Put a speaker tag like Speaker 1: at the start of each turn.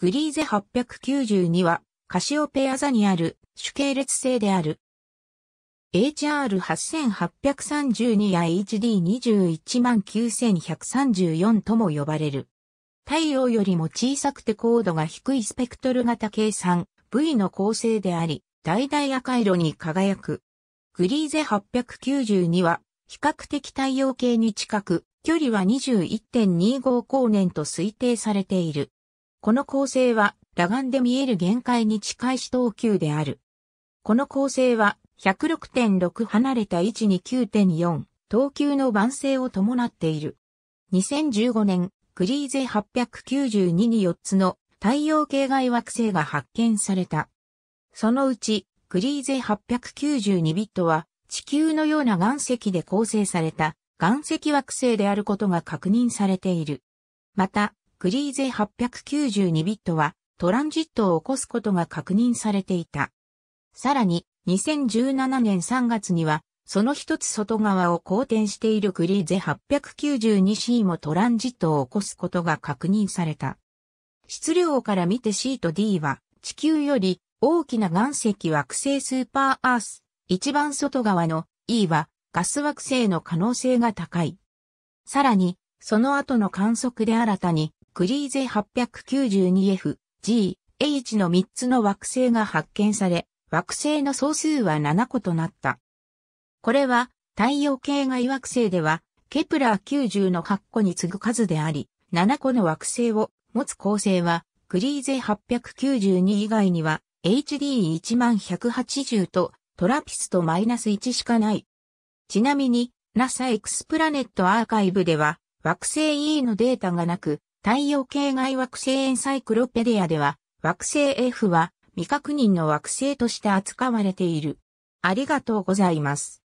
Speaker 1: グリーゼ892は、カシオペア座にある主系列星である。HR8832 や HD219,134 とも呼ばれる。太陽よりも小さくて高度が低いスペクトル型計算 V の構成であり、大々赤色に輝く。グリーゼ892は、比較的太陽系に近く、距離は21.25光年と推定されている。この構成は、裸眼で見える限界に近い死等級である。この構成は、106.6離れた位置に9.4、等級の晩成を伴っている。2015年、クリーゼ892に4つの太陽系外惑星が発見された。そのうち、クリーゼ892ビットは、地球のような岩石で構成された岩石惑星であることが確認されている。また、グリーゼ892ビットはトランジットを起こすことが確認されていた。さらに、2017年3月には、その一つ外側を公転しているグリーゼ 892C もトランジットを起こすことが確認された。質量から見て C と D は地球より大きな岩石惑星スーパーアース、一番外側の E はガス惑星の可能性が高い。さらに、その後の観測で新たにクリーゼ 892F、G、H の3つの惑星が発見され、惑星の総数は7個となった。これは太陽系外惑星では、ケプラー90の8個に次ぐ数であり、7個の惑星を持つ構成は、クリーゼ892以外には、HD1180 とトラピストマイナス1しかない。ちなみに、NASA エクスプラネットアーカイブでは、惑星 E のデータがなく、太陽系外惑星エンサイクロペディアでは、惑星 F は未確認の惑星として扱われている。ありがとうございます。